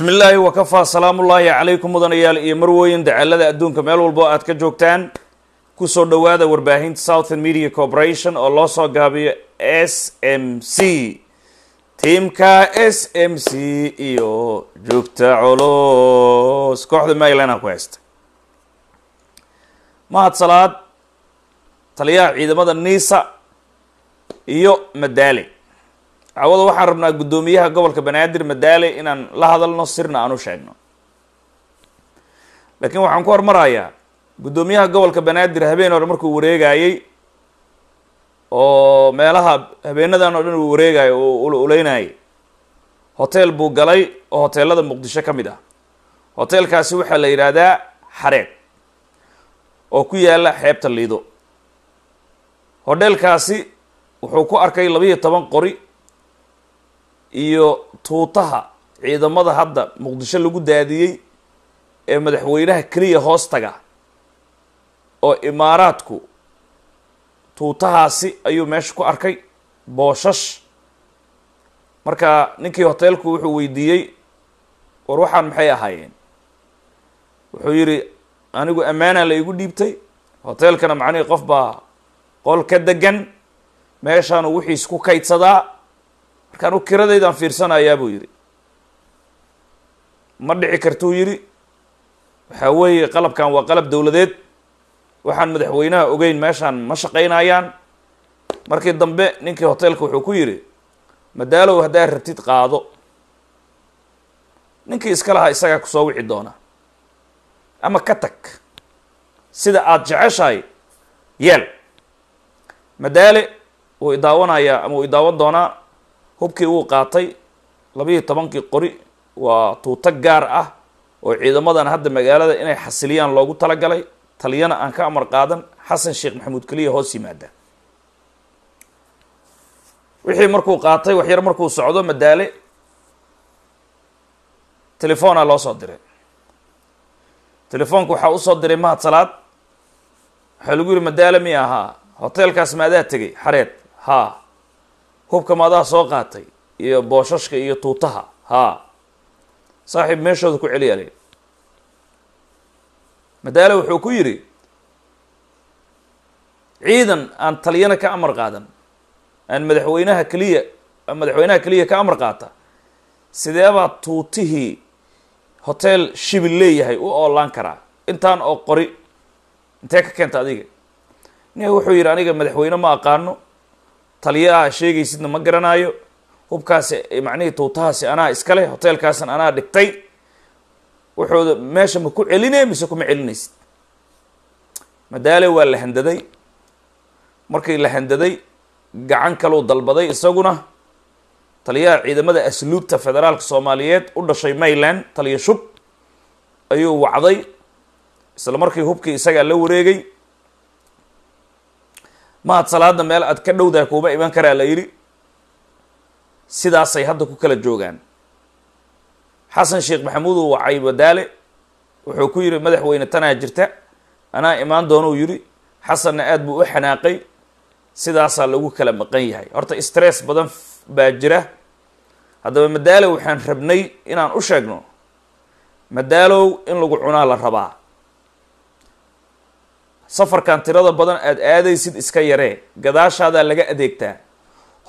bismi illaahi wakafaa salaamullaahi calaykum mudanayaal iyo marwooyin dacalada adduunka meel walbo aad ka joogtaan kusoo dhowaada warbaahinta southern media corporation oo loo soo gaabiyo s m c tiimka s m c iyo joogta colos kooxda maryland ku haysta mahad salaad taliyaha ciidamada nisa iyo madaali cawada waxaan rabnaa guddoomiyaha gobolka banaadir madaale inaan la hadalno sirna aan u sheegno laakiin waxaan ku hormarayaa guddoomiyaha gobolka banaadir habeen hore markuu wareegayey oo meelaha habeenadan oo dhan uu wareegayo oo ululaynayay hoteel buu galay oo hoteelada muqdisho ka mid ah hoteelkaasi waxaa la yidhaahdaa xareeg oo ku yaalla xeebta liido hodheelkaasi wuxuu ku arkay labayo toban qori iyo tuutaha ciidamada hadda muqdisho lagu daadiyey ee madaxweynaha keliya hoostaga oo imaaraadku tuutahaasi ayuu meesha ku arkay booshash marka ninkii hoteelku wuxuu weydiiyey war waxaan maxay ahaayeen wuxuu yidhi anigu ammaana la igu dhiibtay hoteelkana macnihii qof baa qol ka degan meeshaanu wixiis ku kaydsadaa markaan u kiradaydaan fiirsanayaa buu yidhi ma dhici kartuu yidhi waxaa weeye qalabkan waa qalab dowladeed waxaan madaxweynaha ogeyn meeshaan ma shaqaynayaan markii dambe ninkii hoteelka wuxuu ku yidhi madaalow haddaa rabtid qaado ninkii iska lahaa isagaa kusoo wici doona ama ka tag sida aada jeceshahay yeel madaale wuu idaawanayaa ama wuu idaawan doonaa hubkii wuu qaatay labaiyo tobankii qori waa tuuto gaar ah oo ciidamadan hadda magaalada inay xasiliyaan loogu talagalay taliyana aan ka amar qaadan xasan sheekh maxamuud keliya hoos yimaada wixii markuu qaatay waxyar markuu socdo madaale telefoona loo soo diray telefoonka waxaa usoo diray mahad salaad waxaa lagu yihi madaale mi ahaa hoteelkaas maadaa tegay xareed haa hubka maadaa soo qaatay iyo booshashka iyo tuutaha haa saaxiib meeshooda ku celiyale madaale wuxuu ku yidhi ciidan aan taliyana ka amar qaadan aan madaxweynaha keliya madaxweynaha keliya ka amar qaata sideebaa tuutihii hoteel shibil leeyahay u oolaan karaa intaan oo qori intee ka keenta adiga nin wuxuu yidhi aniga madaxweyne ma aqaano taliyaha sheegaysidna ma garanaayo hubkaasi macnihii tuutahaasi anaa iska leh hoteelkaasan anaa dhigtay wuxuu meesha ma ku celine mise kuma celinaysid madaale waa la handaday markii la handaday gacan kaluu dalbaday isaguna taliyaha ciidamada asluubta federaalka soomaaliyeed u dhashay mayland taliya shub ayuu wacday isla markii hubkii isagaa la wareegay maad salaada meel aad ka dhowdahay kuuma iman karaa la yidhi sidaasay hadda ku kala joogaan xasan sheekh maxamuud uu wacay wadaale wuxuu ku yidhi madaxweyne tanaa jirta anaa imaan doonuu yidhi xasanna aada buu u xanaaqay sidaasaa lagu kala maqan yahay horta stress badan baa jira haddaba madaalow waxaan rabnay inaan u sheegno madaalow in lagu cunaa la rabaa safarkan tirada badan aad aadaysid iska yaree gadaashaadaa laga adeegtaa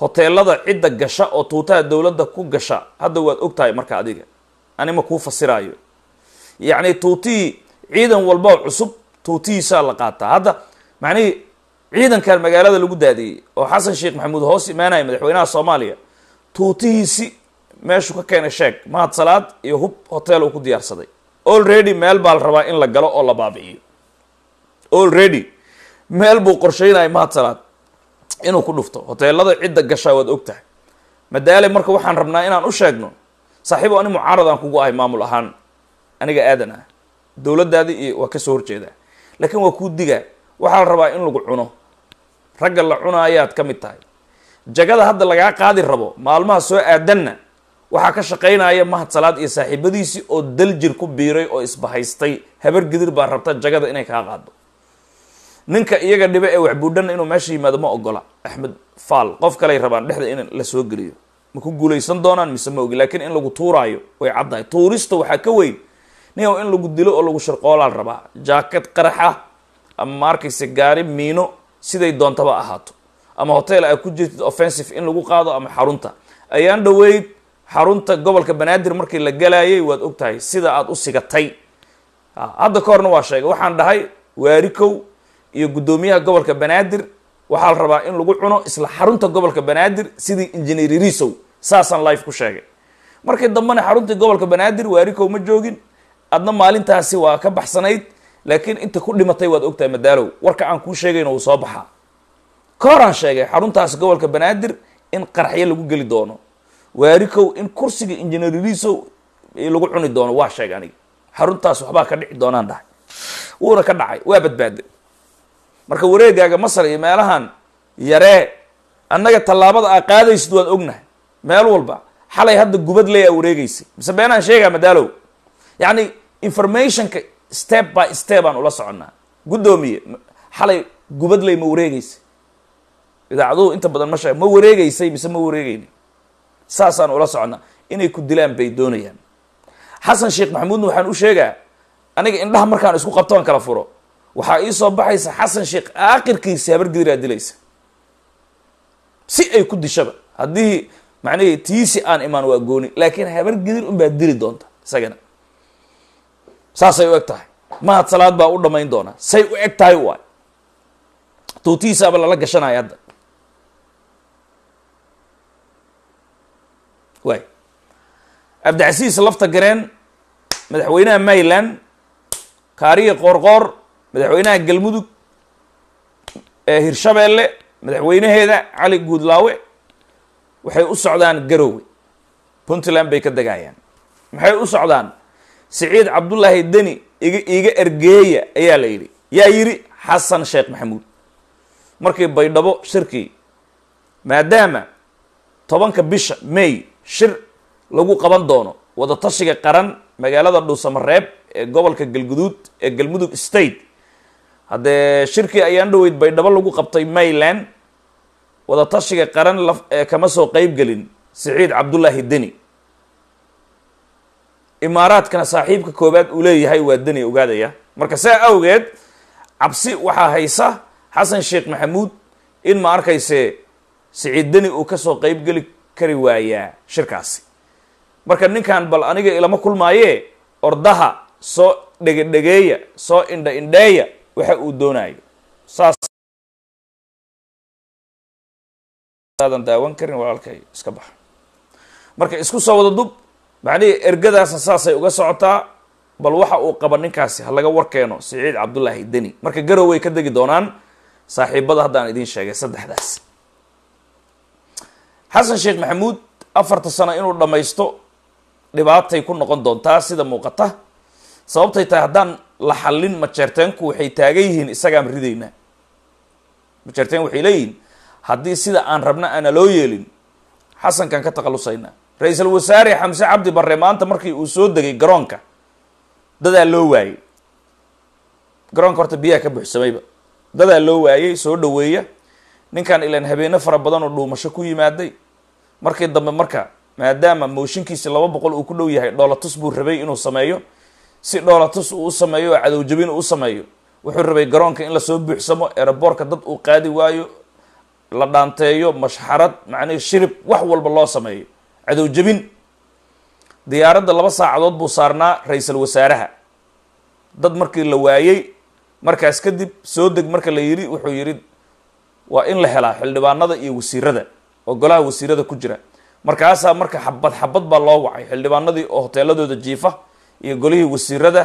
hoteelada cidda gasha oo tuutaha dowladda ku gasha hadda waad ogtahay marka adiga anima kuu fasiraayo yacnii tuutihii ciidan walba cusub tuutihiisaa la qaataa hadda macnihii ciidankan magaalada lagu daadiyey oo xasan sheekh maxamuud hoos imaanaya madaxweynaha soomaaliya tuutihiisi meeshu ka keenay sheeg mahad salaad iyo hub hoteel uu ku diyaarsaday already meel baa la rabaa in la galo oo la baabi'iyo already meel buu qorsheynaya mahadsanaad inuu ku dhufto hoteelada cidda gashaa waad ogtahay madaale marka waxaan rabnaa inaan u sheegno saaxiibo ani mucaaradaan kugu ahay maamul ahaan aniga aadan ah dowladdaadii iyo waa kasoo horjeedaa laakiin waa kuu digaa waxaa la rabaa in lagu cuno ragga la cunaayaad ka mid tahay jagada hadda lagaa qaadi rabo maalmaha soo aadanna waxaa ka shaqaynaya mahad salaad iyo saaxiibadiisii oo daljir ku biiray oo isbahaystay habar gidir baa rabta jagada inay kaa qaado ninka iyaga dhiba ee waxbuudhan inuu meesha yimaado ma ogola axmed faal qof kaley rabaan dhexda in lasoo geliyo ma ku guulaysan doonaan mise ma ogi laakiin in lagu tuuraayo way caddahay tuurista waxaa ka weyn ninka in lagu dilo oo lagu sharqoolaan rabaa jaakad qaraxa ama maarkayse gaari miino siday doontaba ahaato ama hotel aa ku jirtid offensive in lagu qaado ama xarunta ayaan dhaweyd xarunta gobolka banaadir markii la galaayay waad ogtahay sida aad u sigatay ah, hadda ka horna waa sheegay waxaan dhahay waarikow iyo guddoomiyaha gobolka banaadir waxaa la rabaa in lagu cuno isla xarunta gobolka banaadir sidii injineer risow saasaan life ku sheegay markii dambena xaruntii gobolka banaadir waarikow ma joogin adna maalintaasi waa ka baxsanayd laakiin inta ku dhimatay waad ogtahay madaalow warka aan kuu sheegayna uu soo baxaa ka hor aan sheegay xaruntaasi gobolka banaadir in qarxyo lagu geli doono waarikow in kursiga injineer risow lagu cuni doono waa sheeg aniga xaruntaas waxbaa ka dhici doonaan dhahay wuuna ka dhacay waa badbaaday marka wareegaaga masar iyo meelahan yaree annaga tallaabada aa qaadaysid waan ognahay meel walba xalay hadda gubad le aa wareegaysay mise beenaan sheegaa madaalow yacni informationka step by step aan ula soconnaa guddoomiye xalay gubadley ma wareegaysay idaacaduhu inta badan ma sheeg ma wareegaysay mise ma wareegeyni saasaan ula soconaa inay ku dilaan bay doonayaan xasan sheekh maxamuudna waxaan u sheegaa aniga indhaha markaan isku qabto aan kala furo waxaa ii soo baxaysa xasan sheekh aakhirkiisa habargediraa dilaysa si ay ku dishaba haddii macnihii tiisi aan imaan waa gooni laakiin habargedir unbaa dili doonta isagana saasay u eg tahay mahad salaad baa u dhammayn doonaa say u eg tahay waay tuutihiisaaba lala gashanaya hadda waay cabdicasiis lafta gareen madaxweynaha maryland kaariya qoorqoor madaxweynaha galmudug ee hirshabeelle madaxweynaheeda cali guudlaawe waxay u socdaan garowe puntland bay ka degayaan maxay u socdaan siciid cabdullaahi deni iga ergeeya ayaa la yidhi yaa yidhi xasan sheekh maxamuud markii baydhabo shirkii maadaama tobanka bisha may shir lagu qaban doono wadatashiga qaran magaalada dhuusamareeb ee gobolka galguduud ee galmudug state haddee shirkii ayaan dhoweyd baydhabo lagu qabtay mayland wadatashiga qaran ee eh, kama soo qayb gelin siciid cabdullaahi deni imaaraadkana saaxiibka koobaad uu leeyahay waa deni ogaadaya marka saa awgeed cabsi waxaa haysa xasan sheekh maxamuud in ma arkayse siciid deni uu ka soo qaybgeli kari waayaa shirkaasi marka ninkan bal aniga ilama kulmaayee ordaha soo dhegedhegeeya soo indha indheeya waxa uu doonayo saasaadan daawan karin walaalkay iska baxa marka isku soo wada dub macnihii ergadaasna saasay uga socotaa bal waxa uu qaba ninkaasi ha laga warkeeno siciid cabdullaahi deni marka garow way ka degi doonaan saaxiibada haddaan idiin sheegay saddexdaas xasan sheekh maxamuud afarta sano inuu dhammaysto dhibaatay ku noqon doontaa sida muuqata sababtay tahay haddaan la xallin majeerteenku waxay taagan yihiin isagaan ridaynaa majeerteen waxay leeyihiin haddii sida aan rabna aana loo yeelin xasankan ka takhalusaynaa ra-iisul wasaare xamse cabdi barre maanta markii uu soo degay garoonka dadaa loo waayey garoonka horta biyaha ka buuxsamayba dadaa loo waayey soo dhoweeya ninkaan ilaan habeeno fara badan oo dhuumasho ku yimaaday markii dambe marka maadaama mooshinkiisii laba boqol uu ku dhow yahay dhoola buu rabay inuu sameeyo si dhoolatus uu u sameeyo oo cadowjabin uu u sameeyo wuxuu rabay garoonka in lasoo buuxsamo eraboorka dad uu qaadi waayo la dhaanteeyo mashxarad macnihii shirib wax walba loo sameeyo cadowjabin diyaaradda laba saacadood buu saarnaa ra-iisal wasaaraha dad markii la waayey markaas kadib soo deg marka la yidhi wuxuu yidhi waa in la helaa xildhibaanada iyo wasiirada oo golaha wasiirada ku jira markaasaa marka xabad xabad baa loo wacay xildhibaanadii oo hoteeladooda jiifa iyo golihii wasiirada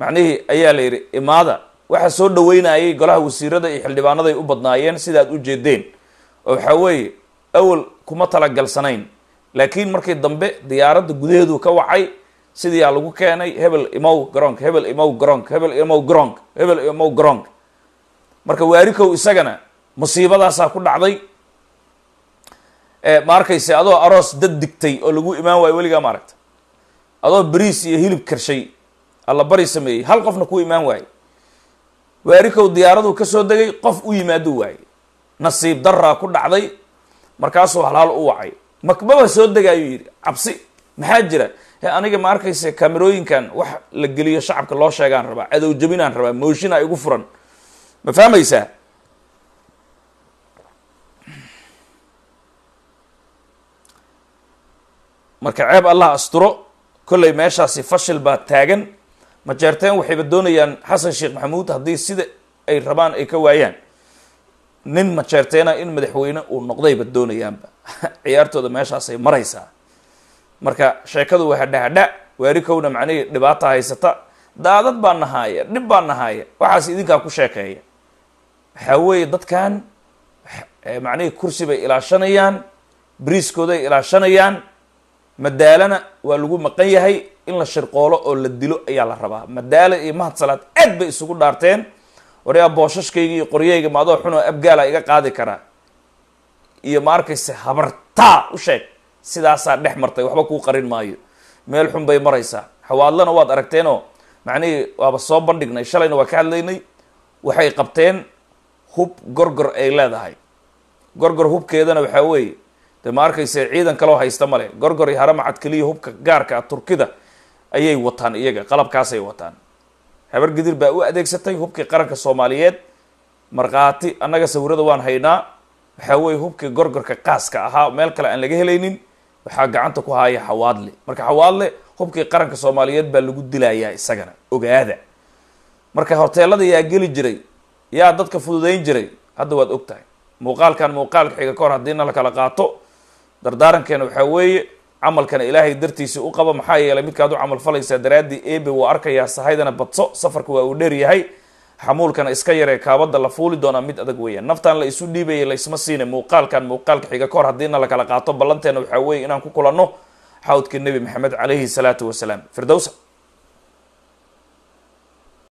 macnihii ayaa la yidhi imaada waxa soo dhaweynayay golaha wasiirada iyo xildhibaanaday u badnaayeen sidaad u jeedeen oo waxaa weeye awal kuma talagalsanayn laakiin markii dambe diyaaradda gudaheedu ka wacay sidiiyaa lagu keenay hebel imow garoonk hebel imow garoonk hebel imow garoonk hebel imow garoonk marka waarikow isagana musiibadaasaa ku dhacday maarkayse adoo aroos dad digtay oo lagu imaan waayo weligaa maaragta adoo bariis iyo hilib karshay alla bari sameeyey hal qofna ku imaan waaye waarikow diyaaraduu ka soo degay qof u yimaaduu waaye nasiib daraa ku dhacday markaasuu halhaal u wacay makmaba soo degaayuu yidhi cabsi maxaa jira he aniga ma arkayse kamerooyinkan wax la geliyo shacabka loo sheegaan rabaa cadow rabaa mooshinaa ah igu furan ma fahmaysaa marka ceeb allah asturo kolley meeshaasi fashil baa taagan ma jeerteen waxayba doonayaan xasan sheekh maxamuud haddii sida ay rabaan ay ka waayaan nin ma jeerteena in madaxweyne uu noqdayba doonayaanba ciyaartooda meeshaasay maraysaa marka sheekadu waa hadhahadha waari kowna macnihii dhibaata haysata daadad baa nahaaya dhib baa nahaaya waxaas idinkaa ku sheekeeya waxaa weeye dadkan eh, macnihii kursi bay ilaashanayaan briiskooday ilaashanayaan madaalana waa lagu maqan yahay in la shirqoolo oo la dilo ayaa la rabaa madaala iyo mahad salaad aad bay isugu dhaarteen waryaa booshashkayga iyo qoryayga maadoo xunoo abgaala iga qaadi karaa iyo ma arkayse habartaa u sheeg sidaasaa dhex martay waxba kuu qarin maayo meel xun bay maraysaa xawaadlana waad aragteenoo macnihii waaba soo bandhignay shalayna waa ka hadlaynay waxay qabteen hub gorgor ay leedahay gorgor hubkeedana waxaa weeye de ma arkayse ciidan kaloo haysta male gorgor iyo haramacad keliya hubka gaarka ah turkida ayay wataan iyaga qalabkaasay wataan habar baa u adeegsatay hubkii qaranka soomaaliyeed markhaati annaga sawirada waan haynaa waxaa weye hubkii gorgorka qaaska ahaa meel kale aan laga helaynin waxaa gacanta ku haaya xawaadle marka xawaadle hubkii qaranka soomaaliyeed baa lagu dilayaa isagana ogaada marka horteelada yaa geli jiray yaa dadka fududayn jiray hadda waad og tahay muuqaalkan muuqaalka xiga kahor haddiina la kala qaato dardaarankeena waxaa weeye camalkana ilaahay dartiisa u qaba maxaa yeelay midkaad u camal falaysaa daraaddii eebe waa arkayaa sahaydana badso safarka waa uu dheeryahay xamuulkana iska yaree kaabadda la fuuli doonaa mid adag weeyaan naftaan la isu dhiibayay laysma siina muuqaalkan muuqaalka xiga kahor haddiina lakala qaato ballanteena waxaa weeye inaan ku kulanno xawdka nebi maxamed calayhi salaatu wasalaam firdowsa